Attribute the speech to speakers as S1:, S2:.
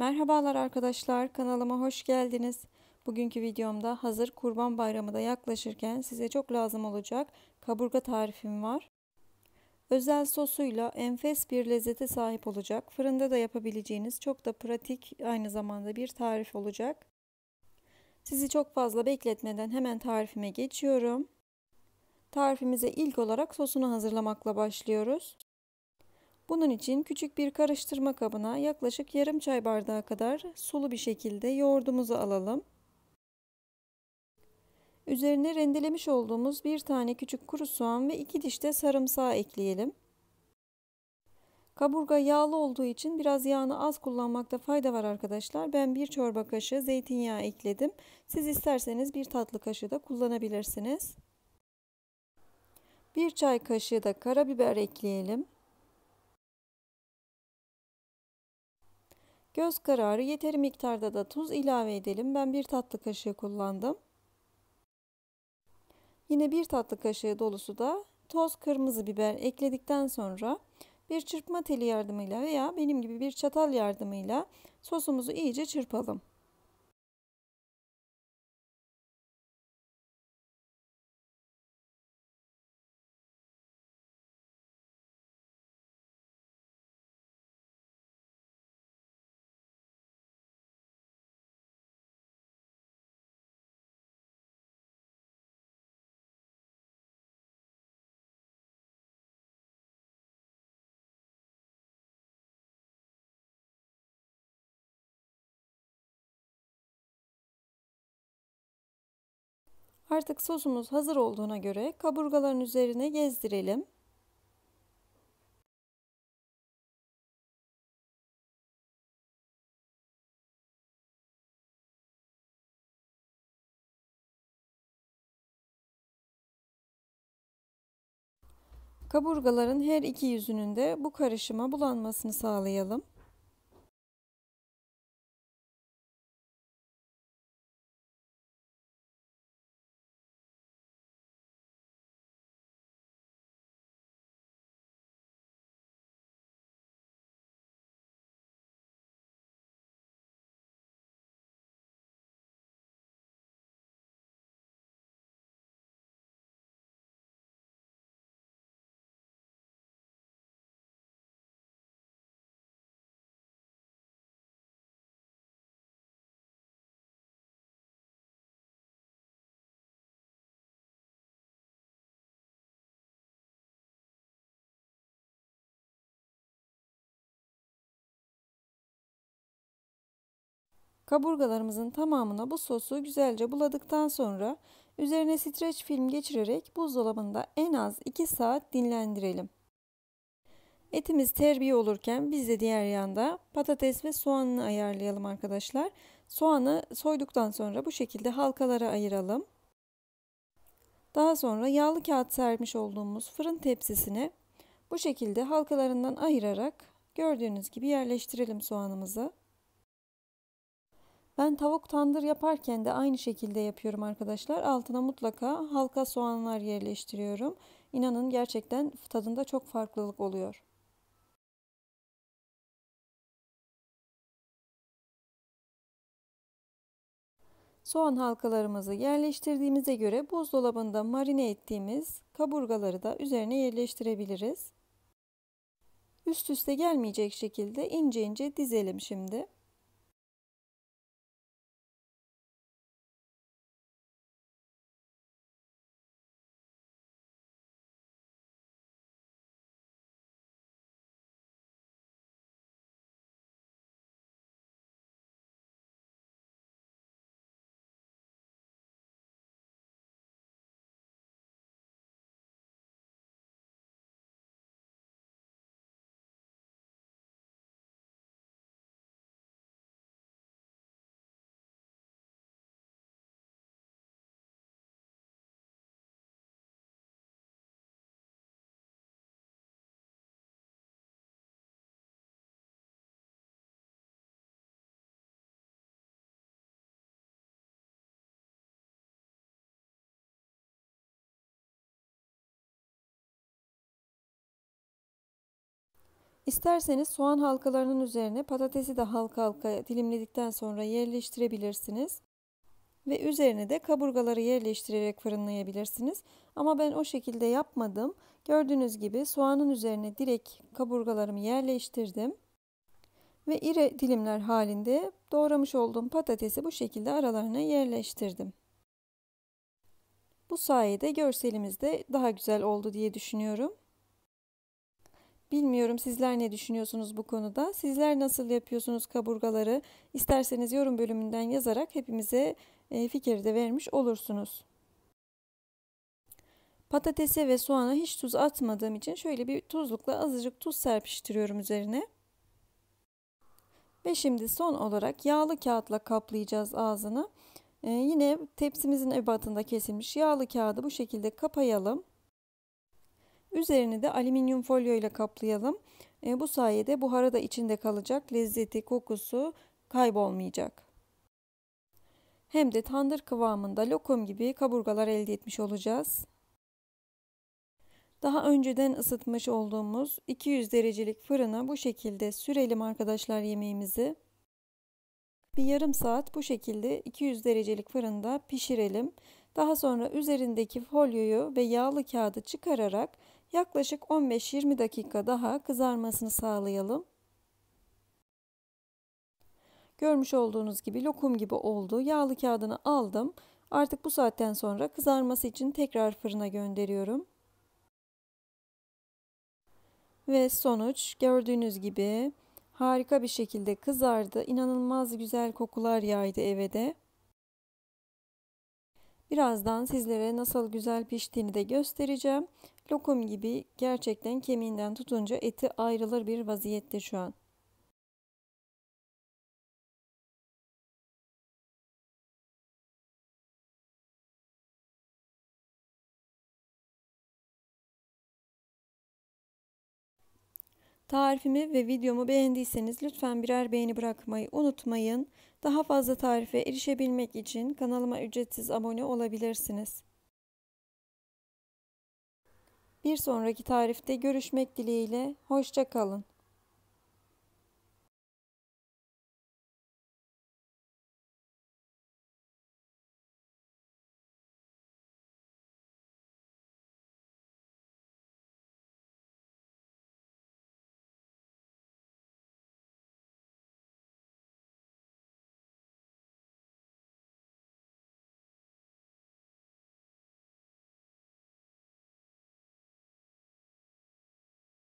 S1: Merhabalar arkadaşlar kanalıma hoş geldiniz. Bugünkü videomda hazır kurban bayramı da yaklaşırken size çok lazım olacak kaburga tarifim var. Özel sosuyla enfes bir lezzete sahip olacak. Fırında da yapabileceğiniz çok da pratik aynı zamanda bir tarif olacak. Sizi çok fazla bekletmeden hemen tarifime geçiyorum. Tarifimize ilk olarak sosunu hazırlamakla başlıyoruz. Bunun için küçük bir karıştırma kabına yaklaşık yarım çay bardağı kadar sulu bir şekilde yoğurdumuzu alalım. Üzerine rendelemiş olduğumuz bir tane küçük kuru soğan ve iki diş de sarımsağı ekleyelim. Kaburga yağlı olduğu için biraz yağını az kullanmakta fayda var arkadaşlar. Ben bir çorba kaşığı zeytinyağı ekledim. Siz isterseniz bir tatlı kaşığı da kullanabilirsiniz. Bir çay kaşığı da karabiber ekleyelim. Göz kararı yeteri miktarda da tuz ilave edelim. Ben bir tatlı kaşığı kullandım. Yine bir tatlı kaşığı dolusu da toz kırmızı biber ekledikten sonra bir çırpma teli yardımıyla veya benim gibi bir çatal yardımıyla sosumuzu iyice çırpalım.
S2: Artık sosumuz hazır olduğuna göre kaburgaların üzerine gezdirelim. Kaburgaların her iki yüzünün de bu karışıma bulanmasını sağlayalım.
S1: Kaburgalarımızın tamamına bu sosu güzelce buladıktan sonra üzerine streç film geçirerek buzdolabında en az 2 saat dinlendirelim. Etimiz terbiye olurken biz de diğer yanda patates ve soğanını ayarlayalım arkadaşlar. Soğanı soyduktan sonra bu şekilde halkalara ayıralım. Daha sonra yağlı kağıt sermiş olduğumuz fırın tepsisine bu şekilde halkalarından ayırarak gördüğünüz gibi yerleştirelim soğanımızı. Ben tavuk tandır yaparken de aynı şekilde yapıyorum arkadaşlar. Altına mutlaka halka soğanlar yerleştiriyorum. İnanın gerçekten tadında çok farklılık oluyor. Soğan halkalarımızı yerleştirdiğimize göre buzdolabında marine ettiğimiz kaburgaları da üzerine yerleştirebiliriz. Üst üste gelmeyecek şekilde ince ince dizelim şimdi. İsterseniz soğan halkalarının üzerine patatesi de halka halka dilimledikten sonra yerleştirebilirsiniz. Ve üzerine de kaburgaları yerleştirerek fırınlayabilirsiniz. Ama ben o şekilde yapmadım. Gördüğünüz gibi soğanın üzerine direkt kaburgalarımı yerleştirdim. Ve iri dilimler halinde doğramış olduğum patatesi bu şekilde aralarına yerleştirdim. Bu sayede görselimiz de daha güzel oldu diye düşünüyorum. Bilmiyorum sizler ne düşünüyorsunuz bu konuda? Sizler nasıl yapıyorsunuz kaburgaları? İsterseniz yorum bölümünden yazarak hepimize e, fikir de vermiş olursunuz. Patatese ve soğana hiç tuz atmadığım için şöyle bir tuzlukla azıcık tuz serpiştiriyorum üzerine. Ve şimdi son olarak yağlı kağıtla kaplayacağız ağzını. Ee, yine tepsimizin ebatında kesilmiş yağlı kağıdı bu şekilde kapayalım. Üzerini de alüminyum folyo ile kaplayalım. E, bu sayede buhara da içinde kalacak, lezzeti, kokusu kaybolmayacak. Hem de tandır kıvamında lokum gibi kaburgalar elde etmiş olacağız. Daha önceden ısıtmış olduğumuz 200 derecelik fırına bu şekilde sürelim arkadaşlar yemeğimizi. Bir yarım saat bu şekilde 200 derecelik fırında pişirelim. Daha sonra üzerindeki folyoyu ve yağlı kağıdı çıkararak Yaklaşık 15-20 dakika daha kızarmasını sağlayalım. Görmüş olduğunuz gibi lokum gibi oldu. Yağlı kağıdını aldım. Artık bu saatten sonra kızarması için tekrar fırına gönderiyorum. Ve sonuç gördüğünüz gibi harika bir şekilde kızardı. İnanılmaz güzel kokular yaydı eve de. Birazdan sizlere nasıl güzel piştiğini de göstereceğim. Lokum gibi gerçekten kemiğinden tutunca eti ayrılır bir vaziyette şu an. Tarifimi ve videomu beğendiyseniz lütfen birer beğeni bırakmayı unutmayın. Daha fazla tarife erişebilmek için kanalıma ücretsiz abone olabilirsiniz. Bir sonraki tarifte görüşmek dileğiyle. hoşçakalın.